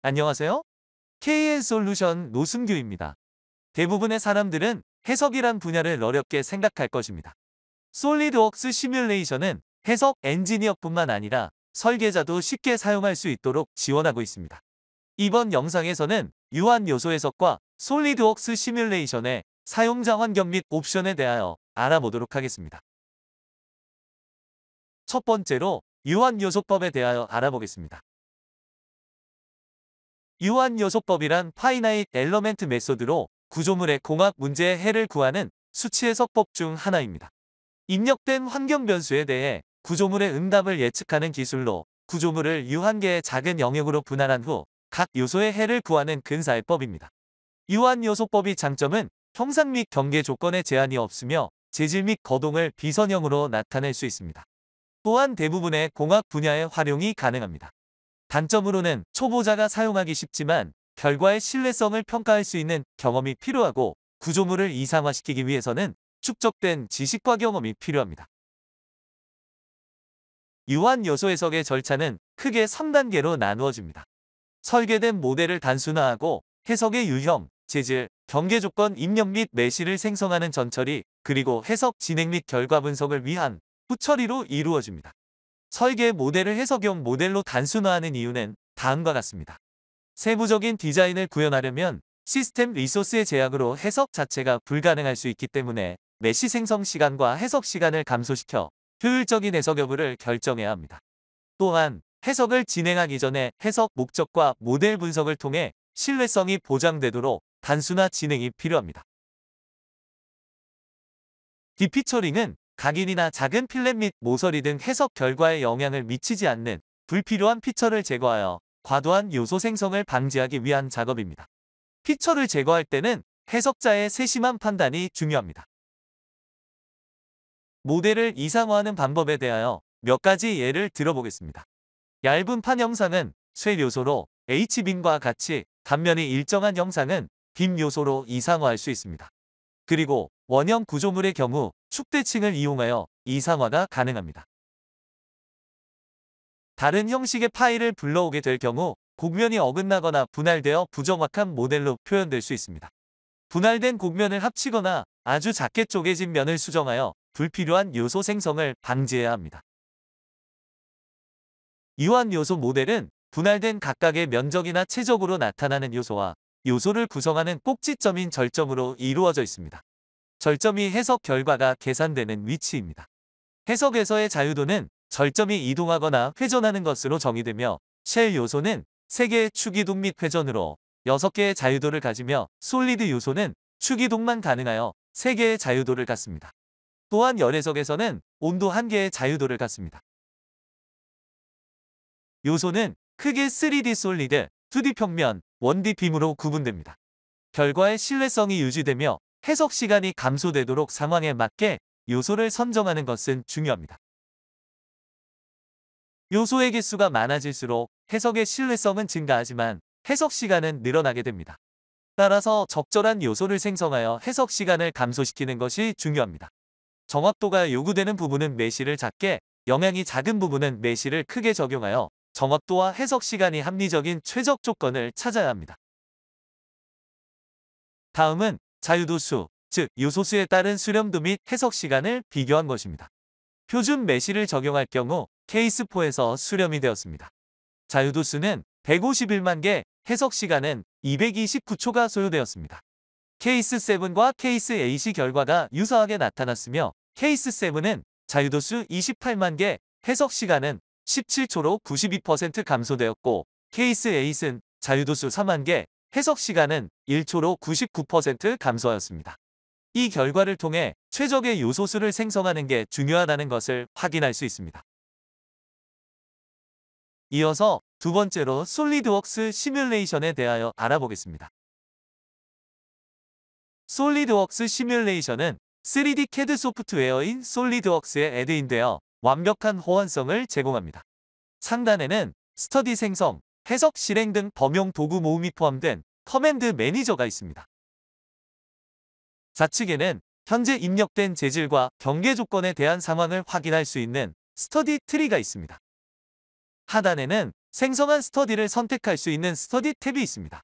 안녕하세요. KN 솔루션 노승규입니다. 대부분의 사람들은 해석이란 분야를 어렵게 생각할 것입니다. 솔리드웍스 시뮬레이션은 해석 엔지니어뿐만 아니라 설계자도 쉽게 사용할 수 있도록 지원하고 있습니다. 이번 영상에서는 유한 요소 해석과 솔리드웍스 시뮬레이션의 사용자 환경 및 옵션에 대하여 알아보도록 하겠습니다. 첫 번째로 유한 요소법에 대하여 알아보겠습니다. 유한 요소법이란 파이나이 엘러멘트 메소드로 구조물의 공학 문제의 해를 구하는 수치 해석법 중 하나입니다. 입력된 환경 변수에 대해 구조물의 응답을 예측하는 기술로 구조물을 유한계의 작은 영역으로 분할한 후 각 요소의 해를 구하는 근사의 법입니다. 유한 요소법의 장점은 형상 및 경계 조건에 제한이 없으며 재질 및 거동을 비선형으로 나타낼 수 있습니다. 또한 대부분의 공학 분야에 활용이 가능합니다. 단점으로는 초보자가 사용하기 쉽지만 결과의 신뢰성을 평가할 수 있는 경험이 필요하고 구조물을 이상화시키기 위해서는 축적된 지식과 경험이 필요합니다. 유한 요소 해석의 절차는 크게 3단계로 나누어집니다. 설계된 모델을 단순화하고 해석의 유형, 재질, 경계 조건 입력 및 매시를 생성하는 전처리, 그리고 해석 진행 및 결과 분석을 위한 후처리로 이루어집니다. 설계 모델을 해석용 모델로 단순화하는 이유는 다음과 같습니다. 세부적인 디자인을 구현하려면 시스템 리소스의 제약으로 해석 자체가 불가능할 수 있기 때문에 메시 생성 시간과 해석 시간을 감소시켜 효율적인 해석 여부를 결정해야 합니다. 또한 해석을 진행하기 전에 해석 목적과 모델 분석을 통해 신뢰성이 보장되도록 단순화 진행이 필요합니다. 디피처링은 각인이나 작은 필렛 및 모서리 등 해석 결과에 영향을 미치지 않는 불필요한 피처를 제거하여 과도한 요소 생성을 방지하기 위한 작업입니다. 피처를 제거할 때는 해석자의 세심한 판단이 중요합니다. 모델을 이상화하는 방법에 대하여 몇 가지 예를 들어보겠습니다. 얇은 판 영상은 쇠 요소로 H빔과 같이 단면이 일정한 영상은 빔 요소로 이상화할 수 있습니다. 그리고 원형 구조물의 경우 축대칭을 이용하여 이상화가 가능합니다. 다른 형식의 파일을 불러오게 될 경우 곡면이 어긋나거나 분할되어 부정확한 모델로 표현될 수 있습니다. 분할된 곡면을 합치거나 아주 작게 쪼개진 면을 수정하여 불필요한 요소 생성을 방지해야 합니다. 이완 요소 모델은 분할된 각각의 면적이나 체적으로 나타나는 요소와 요소를 구성하는 꼭지점인 절점으로 이루어져 있습니다. 절점이 해석 결과가 계산되는 위치입니다. 해석에서의 자유도는 절점이 이동하거나 회전하는 것으로 정의되며 쉘 요소는 3개의 추기동및 회전으로 6개의 자유도를 가지며 솔리드 요소는 추기동만 가능하여 3개의 자유도를 갖습니다. 또한 열해석에서는 온도 1개의 자유도를 갖습니다. 요소는 크게 3D 솔리드, 2D 평면, 1D 빔으로 구분됩니다. 결과의 신뢰성이 유지되며 해석 시간이 감소되도록 상황에 맞게 요소를 선정하는 것은 중요합니다. 요소의 개수가 많아질수록 해석의 신뢰성은 증가하지만 해석 시간은 늘어나게 됩니다. 따라서 적절한 요소를 생성하여 해석 시간을 감소시키는 것이 중요합니다. 정확도가 요구되는 부분은 매시를 작게, 영향이 작은 부분은 매시를 크게 적용하여 정확도와 해석 시간이 합리적인 최적 조건을 찾아야 합니다. 다음은 자유도수, 즉 요소수에 따른 수렴도 및 해석 시간을 비교한 것입니다. 표준 매시를 적용할 경우 케이스4에서 수렴이 되었습니다. 자유도수는 151만 개, 해석 시간은 229초가 소요되었습니다. 케이스 7과 케이스 A시 결과가 유사하게 나타났으며 케이스 7은 자유도수 28만 개, 해석 시간은 17초로 92% 감소되었고 케이스 8은 자유도수 4만 개, 해석 시간은 1초로 99% 감소하였습니다. 이 결과를 통해 최적의 요소수를 생성하는 게 중요하다는 것을 확인할 수 있습니다. 이어서 두 번째로 솔리드웍스 시뮬레이션에 대하여 알아보겠습니다. 솔리드웍스 시뮬레이션은 3D CAD 소프트웨어인 솔리드웍스의 애드인데요. 완벽한 호환성을 제공합니다. 상단에는 스터디 생성, 해석, 실행 등 범용 도구 모음이 포함된 커맨드 매니저가 있습니다. 좌측에는 현재 입력된 재질과 경계 조건에 대한 상황을 확인할 수 있는 스터디 트리가 있습니다. 하단에는 생성한 스터디를 선택할 수 있는 스터디 탭이 있습니다.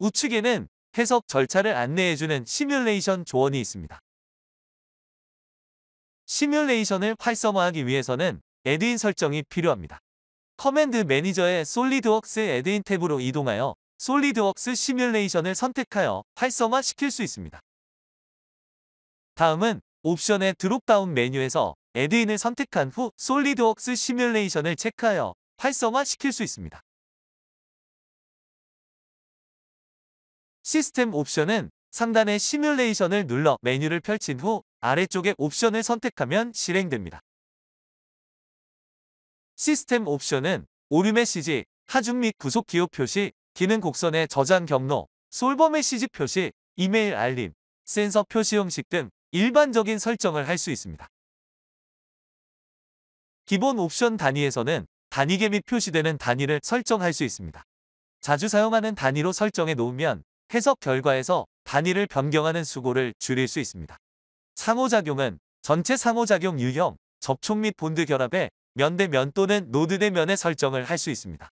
우측에는 해석 절차를 안내해주는 시뮬레이션 조언이 있습니다. 시뮬레이션을 활성화하기 위해서는 에드인 설정이 필요합니다. 커맨드 매니저의 솔리드웍스 에드인 탭으로 이동하여 솔리드웍스 시뮬레이션을 선택하여 활성화 시킬 수 있습니다. 다음은 옵션의 드롭다운 메뉴에서 에드인을 선택한 후 솔리드웍스 시뮬레이션을 체크하여 활성화 시킬 수 있습니다. 시스템 옵션은 상단의 시뮬레이션을 눌러 메뉴를 펼친 후아래쪽에 옵션을 선택하면 실행됩니다. 시스템 옵션은 오류 메시지, 하중 및 부속 기호 표시, 기능 곡선의 저장 경로, 솔버 메시지 표시, 이메일 알림, 센서 표시 형식 등 일반적인 설정을 할 수 있습니다. 기본 옵션 단위에서는 단위계 및 표시되는 단위를 설정할 수 있습니다. 자주 사용하는 단위로 설정해 놓으면 해석 결과에서 단위를 변경하는 수고를 줄일 수 있습니다. 상호작용은 전체 상호작용 유형, 접촉 및 본드 결합에 면대면 또는 노드 대 면의 설정을 할 수 있습니다.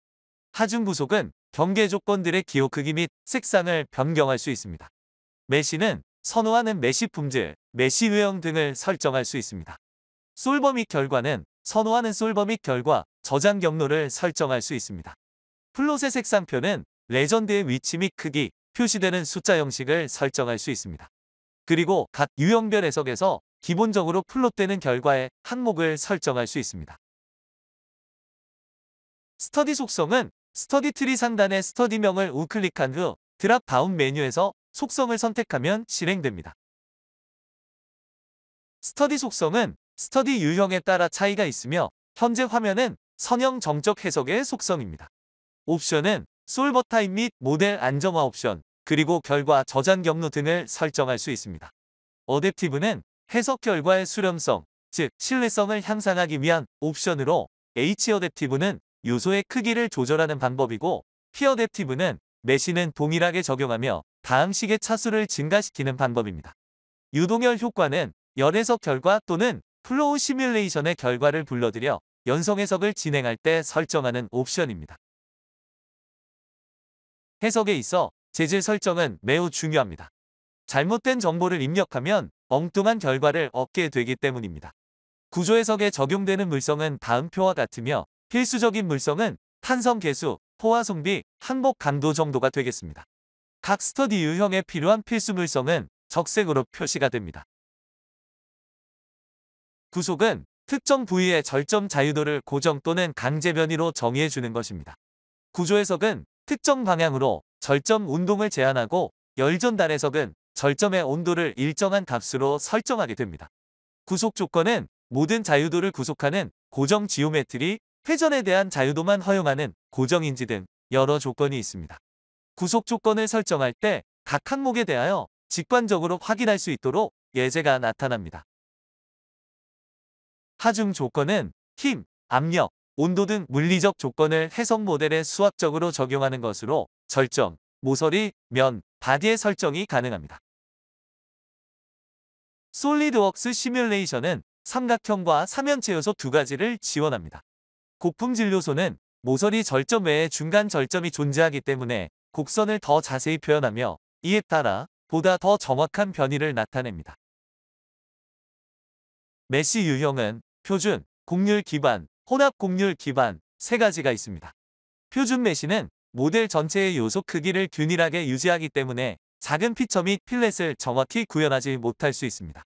하중 구속은 경계 조건들의 기호 크기 및 색상을 변경할 수 있습니다. 메시는 선호하는 메시 품질, 메시 외형 등을 설정할 수 있습니다. 솔버 및 결과는 선호하는 솔버 및 결과, 저장 경로를 설정할 수 있습니다. 플롯의 색상표는 레전드의 위치 및 크기, 표시되는 숫자 형식을 설정할 수 있습니다. 그리고 각 유형별 해석에서 기본적으로 플롯되는 결과의 항목을 설정할 수 있습니다. 스터디 속성은 스터디 트리 상단의 스터디명을 우클릭한 후 드랍 다운 메뉴에서 속성을 선택하면 실행됩니다. 스터디 속성은 스터디 유형에 따라 차이가 있으며 현재 화면은 선형 정적 해석의 속성입니다. 옵션은 솔버 타입 및 모델 안정화 옵션, 그리고 결과 저장 경로 등을 설정할 수 있습니다. 어댑티브는 해석 결과의 수렴성, 즉 신뢰성을 향상하기 위한 옵션으로 H 어댑티브는 요소의 크기를 조절하는 방법이고 피어댑티브는 메시는 동일하게 적용하며 다음식의 차수를 증가시키는 방법입니다. 유동열 효과는 열해석 결과 또는 플로우 시뮬레이션의 결과를 불러들여 연성 해석을 진행할 때 설정하는 옵션입니다. 해석에 있어 재질 설정은 매우 중요합니다. 잘못된 정보를 입력하면 엉뚱한 결과를 얻게 되기 때문입니다. 구조 해석에 적용되는 물성은 다음표와 같으며 필수적인 물성은 탄성 개수, 포화 성비, 항복 강도 정도가 되겠습니다. 각 스터디 유형에 필요한 필수 물성은 적색으로 표시가 됩니다. 구속은 특정 부위의 절점 자유도를 고정 또는 강제 변이로 정의해 주는 것입니다. 구조 해석은 특정 방향으로 절점 운동을 제한하고 열전달 해석은 절점의 온도를 일정한 값으로 설정하게 됩니다. 구속 조건은 모든 자유도를 구속하는 고정 지오메트리 회전에 대한 자유도만 허용하는 고정인지 등 여러 조건이 있습니다. 구속 조건을 설정할 때 각 항목에 대하여 직관적으로 확인할 수 있도록 예제가 나타납니다. 하중 조건은 힘, 압력, 온도 등 물리적 조건을 해석 모델에 수학적으로 적용하는 것으로 절정, 모서리, 면, 바디의 설정이 가능합니다. 솔리드웍스 시뮬레이션은 삼각형과 사면체 요소 두 가지를 지원합니다. 고품 진료소는 모서리 절점 외에 중간 절점이 존재하기 때문에 곡선을 더 자세히 표현하며 이에 따라 보다 더 정확한 변이를 나타냅니다. 메시 유형은 표준, 곡률 기반, 혼합 곡률 기반 세 가지가 있습니다. 표준 메시는 모델 전체의 요소 크기를 균일하게 유지하기 때문에 작은 피처 및 필렛을 정확히 구현하지 못할 수 있습니다.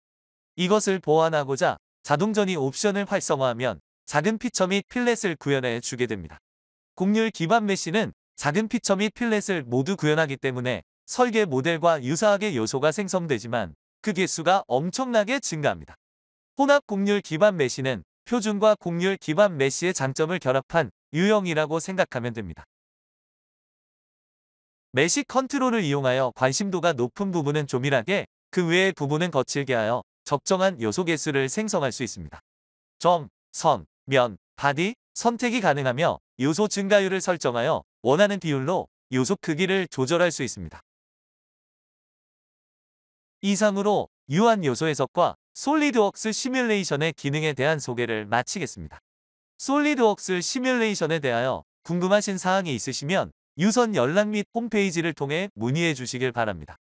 이것을 보완하고자 자동전이 옵션을 활성화하면 작은 피처 및 필렛을 구현해 주게 됩니다. 곡률 기반 메쉬는 작은 피처 및 필렛을 모두 구현하기 때문에 설계 모델과 유사하게 요소가 생성되지만 그 개수가 엄청나게 증가합니다. 혼합 곡률 기반 메쉬는 표준과 곡률 기반 메쉬의 장점을 결합한 유형이라고 생각하면 됩니다. 메시 컨트롤을 이용하여 관심도가 높은 부분은 조밀하게 그 외의 부분은 거칠게 하여 적정한 요소 개수를 생성할 수 있습니다. 점, 선, 면, 바디, 선택이 가능하며 요소 증가율을 설정하여 원하는 비율로 요소 크기를 조절할 수 있습니다. 이상으로 유한 요소 해석과 솔리드웍스 시뮬레이션의 기능에 대한 소개를 마치겠습니다. 솔리드웍스 시뮬레이션에 대하여 궁금하신 사항이 있으시면 유선 연락 및 홈페이지를 통해 문의해 주시길 바랍니다.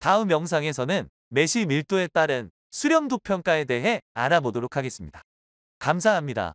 다음 영상에서는 메시 밀도에 따른 수렴도 평가에 대해 알아보도록 하겠습니다. 감사합니다.